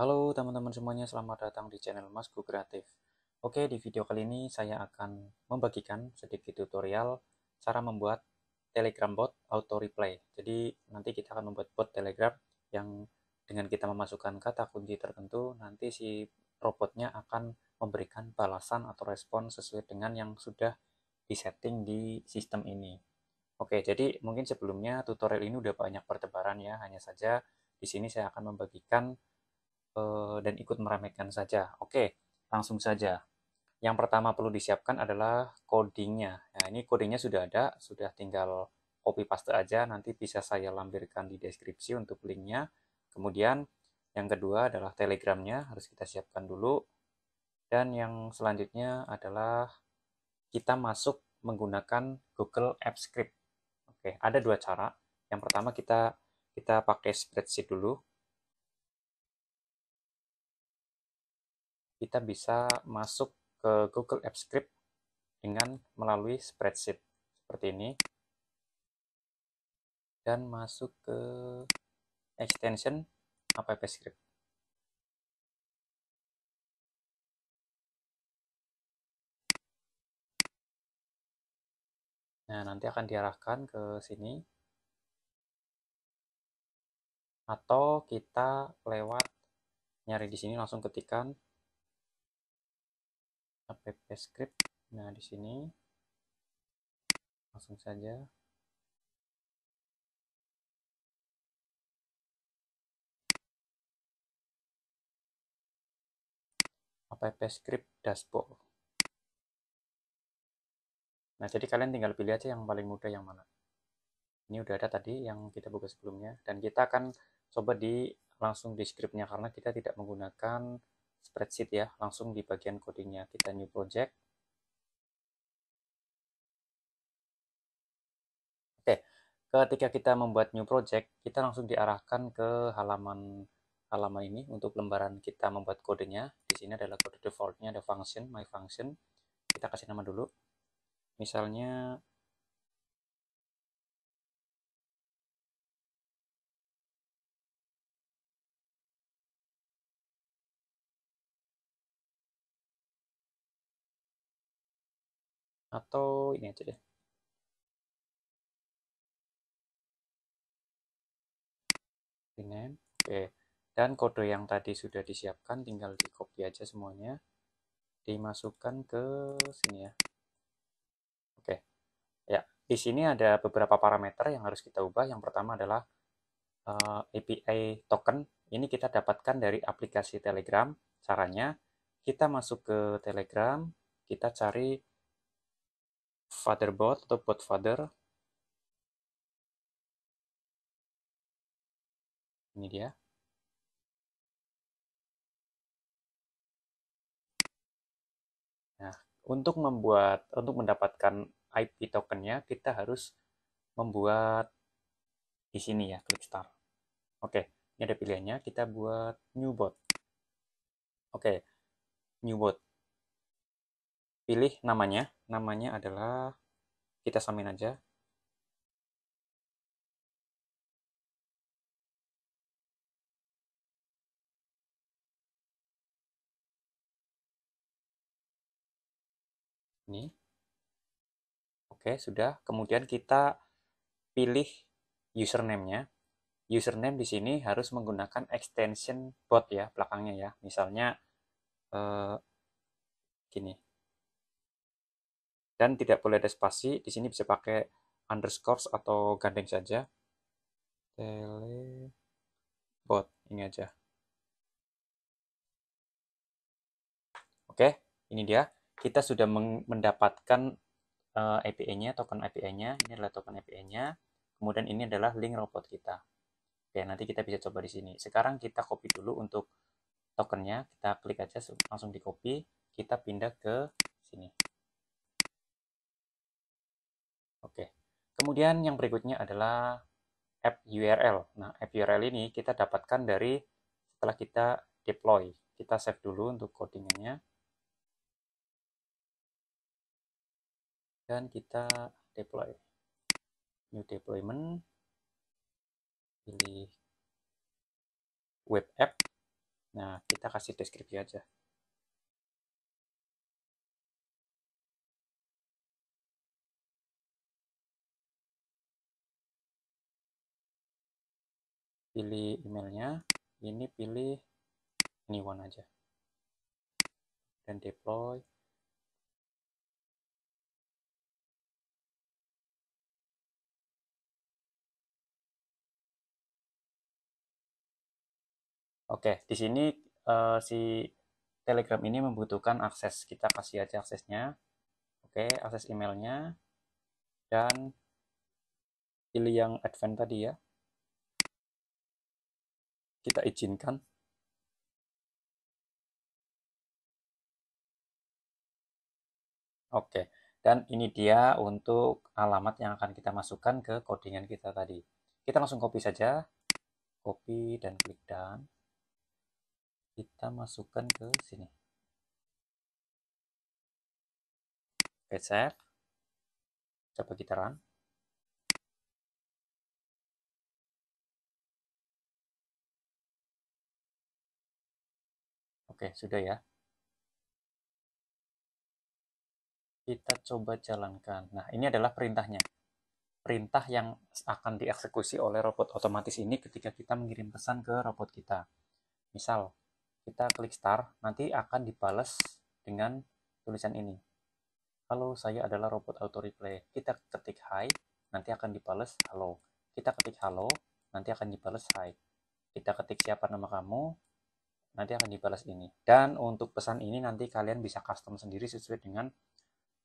Halo teman-teman semuanya, selamat datang di channel Masku Kreatif. Oke, di video kali ini saya akan membagikan sedikit tutorial cara membuat Telegram bot auto reply. Jadi nanti kita akan membuat bot Telegram yang dengan kita memasukkan kata kunci tertentu, nanti si robotnya akan memberikan balasan atau respon sesuai dengan yang sudah disetting di sistem ini. Oke, jadi mungkin sebelumnya tutorial ini udah banyak pertebaran ya, hanya saja di sini saya akan membagikan Eh, dan ikut meramaikan saja. Oke, langsung saja. Yang pertama perlu disiapkan adalah codingnya. Nah, ini codingnya sudah ada, sudah tinggal copy paste aja. Nanti bisa saya lampirkan di deskripsi untuk linknya. Kemudian yang kedua adalah telegramnya harus kita siapkan dulu. Dan yang selanjutnya adalah kita masuk menggunakan Google Apps Script. Oke, ada dua cara. Yang pertama kita kita pakai spreadsheet dulu kita bisa masuk ke Google Apps Script dengan melalui spreadsheet seperti ini dan masuk ke extension app script Nah, nanti akan diarahkan ke sini. Atau kita lewat nyari di sini langsung ketikan app script nah di sini langsung saja app script dashboard nah jadi kalian tinggal pilih aja yang paling mudah yang mana ini udah ada tadi yang kita buka sebelumnya dan kita akan coba di langsung di scriptnya karena kita tidak menggunakan spreadsheet ya langsung di bagian codingnya kita new project oke ketika kita membuat new project kita langsung diarahkan ke halaman halaman ini untuk lembaran kita membuat kodenya di sini adalah kode defaultnya ada function my function kita kasih nama dulu misalnya atau ini aja deh rename oke dan kode yang tadi sudah disiapkan tinggal di copy aja semuanya dimasukkan ke sini ya oke ya di sini ada beberapa parameter yang harus kita ubah yang pertama adalah uh, eh, API token ini kita dapatkan dari aplikasi Telegram caranya kita masuk ke Telegram kita cari fatherboard atau board father ini dia nah untuk membuat untuk mendapatkan IP tokennya kita harus membuat di sini ya klik start oke ini ada pilihannya kita buat new bot oke new bot pilih namanya namanya adalah kita samain aja ini. Oke, sudah. Kemudian kita pilih username-nya. Username di sini harus menggunakan extension bot ya, belakangnya ya. Misalnya, eh, gini dan tidak boleh ada spasi. Di sini bisa pakai underscore atau gandeng saja. Telebot, ini aja. Oke, ini dia. Kita sudah mendapatkan uh, eh, API-nya, token API-nya. Ini adalah token API-nya. Kemudian ini adalah link robot kita. Oke, nanti kita bisa coba di sini. Sekarang kita copy dulu untuk tokennya. Kita klik aja, langsung di copy. Kita pindah ke sini. Oke. Kemudian yang berikutnya adalah app URL. Nah, app URL ini kita dapatkan dari setelah kita deploy. Kita save dulu untuk codingannya. Dan kita deploy. New deployment. Pilih web app. Nah, kita kasih deskripsi aja. pilih emailnya ini pilih anyone aja dan deploy Oke, di sini uh, si Telegram ini membutuhkan akses. Kita kasih aja aksesnya. Oke, akses emailnya. Dan pilih yang advent tadi ya kita izinkan oke dan ini dia untuk alamat yang akan kita masukkan ke codingan kita tadi kita langsung copy saja copy dan klik dan kita masukkan ke sini oke save coba kita run Oke, sudah ya. Kita coba jalankan. Nah, ini adalah perintahnya. Perintah yang akan dieksekusi oleh robot otomatis ini ketika kita mengirim pesan ke robot kita. Misal, kita klik start, nanti akan dibalas dengan tulisan ini. Halo, saya adalah robot auto replay. Kita ketik hi, nanti akan dibalas halo. Kita ketik halo, nanti akan dibalas hi. Kita ketik siapa nama kamu, nanti akan dibalas ini dan untuk pesan ini nanti kalian bisa custom sendiri sesuai dengan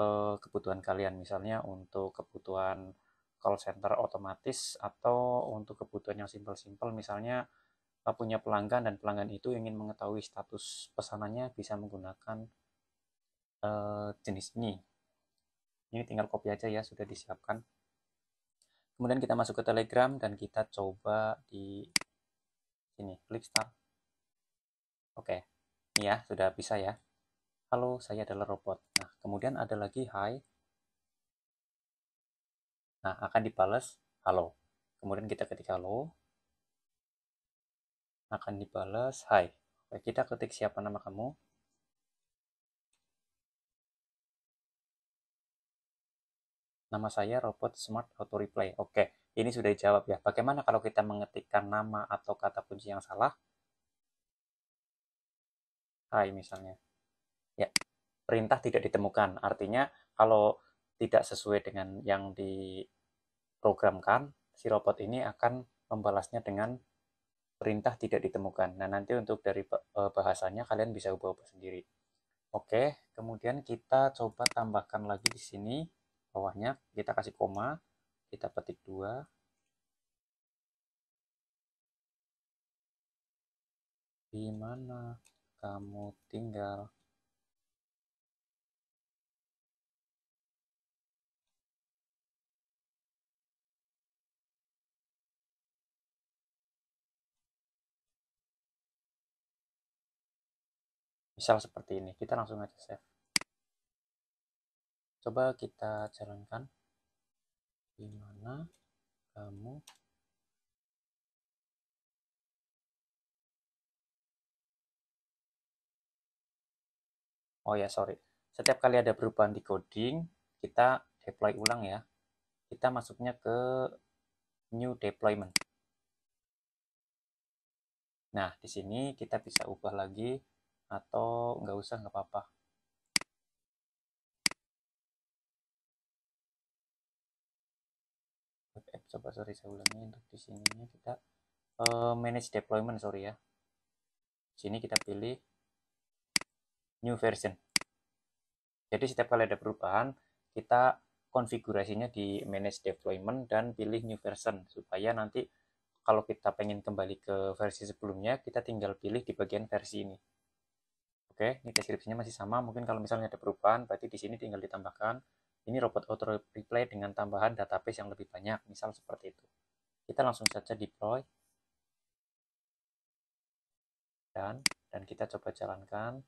uh, kebutuhan kalian misalnya untuk kebutuhan call center otomatis atau untuk kebutuhan yang simpel-simpel misalnya eh, punya pelanggan dan pelanggan itu ingin mengetahui status pesanannya bisa menggunakan uh, jenis ini ini tinggal copy aja ya sudah disiapkan kemudian kita masuk ke telegram dan kita coba di sini klik start Oke, ini ya, sudah bisa ya. Halo, saya adalah robot. Nah, kemudian ada lagi hi. Nah, akan dibalas halo. Kemudian kita ketik halo. Akan dibalas hi. Oke, kita ketik siapa nama kamu. Nama saya robot smart auto reply. Oke, ini sudah dijawab ya. Bagaimana kalau kita mengetikkan nama atau kata kunci yang salah? hai misalnya. Ya, perintah tidak ditemukan. Artinya kalau tidak sesuai dengan yang diprogramkan, si robot ini akan membalasnya dengan perintah tidak ditemukan. Nah, nanti untuk dari eh, bahasanya kalian bisa ubah-ubah sendiri. Oke, kemudian kita coba tambahkan lagi di sini bawahnya, kita kasih koma, kita petik dua. Di mana? kamu tinggal. Misal seperti ini, kita langsung aja save. Coba kita jalankan di mana kamu Oh ya, sorry. Setiap kali ada perubahan di coding, kita deploy ulang ya. Kita masuknya ke new deployment. Nah, di sini kita bisa ubah lagi atau nggak usah, nggak apa-apa. Coba sorry saya ulangi untuk di sininya kita uh, manage deployment sorry ya. Di sini kita pilih new version. Jadi setiap kali ada perubahan, kita konfigurasinya di manage deployment dan pilih new version supaya nanti kalau kita pengen kembali ke versi sebelumnya, kita tinggal pilih di bagian versi ini. Oke, ini deskripsinya masih sama. Mungkin kalau misalnya ada perubahan, berarti di sini tinggal ditambahkan. Ini robot auto replay dengan tambahan database yang lebih banyak, misal seperti itu. Kita langsung saja deploy. Dan, dan kita coba jalankan.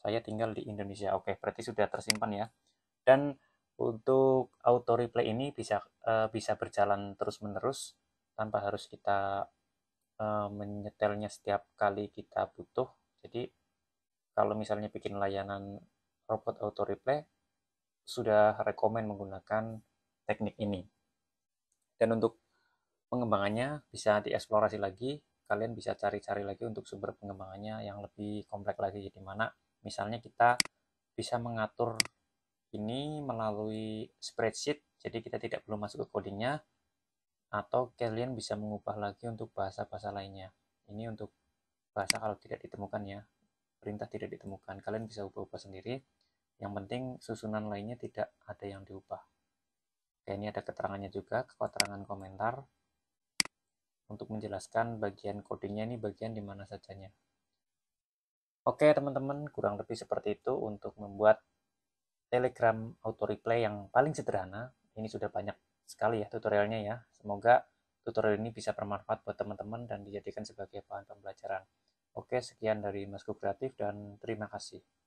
saya tinggal di Indonesia. Oke, berarti sudah tersimpan ya. Dan untuk auto replay ini bisa uh, bisa berjalan terus-menerus tanpa harus kita uh, menyetelnya setiap kali kita butuh. Jadi kalau misalnya bikin layanan robot auto replay sudah rekomend menggunakan teknik ini. Dan untuk pengembangannya bisa dieksplorasi lagi, kalian bisa cari-cari lagi untuk sumber pengembangannya yang lebih kompleks lagi di mana Misalnya kita bisa mengatur ini melalui spreadsheet, jadi kita tidak perlu masuk ke codingnya, atau kalian bisa mengubah lagi untuk bahasa-bahasa lainnya. Ini untuk bahasa kalau tidak ditemukan ya, perintah tidak ditemukan, kalian bisa ubah-ubah sendiri. Yang penting susunan lainnya tidak ada yang diubah. Oke, ini ada keterangannya juga, keterangan komentar. Untuk menjelaskan bagian codingnya ini bagian di mana sajanya. Oke teman-teman, kurang lebih seperti itu untuk membuat Telegram auto replay yang paling sederhana. Ini sudah banyak sekali ya tutorialnya ya. Semoga tutorial ini bisa bermanfaat buat teman-teman dan dijadikan sebagai bahan pembelajaran. Oke, sekian dari Mas Kreatif dan terima kasih.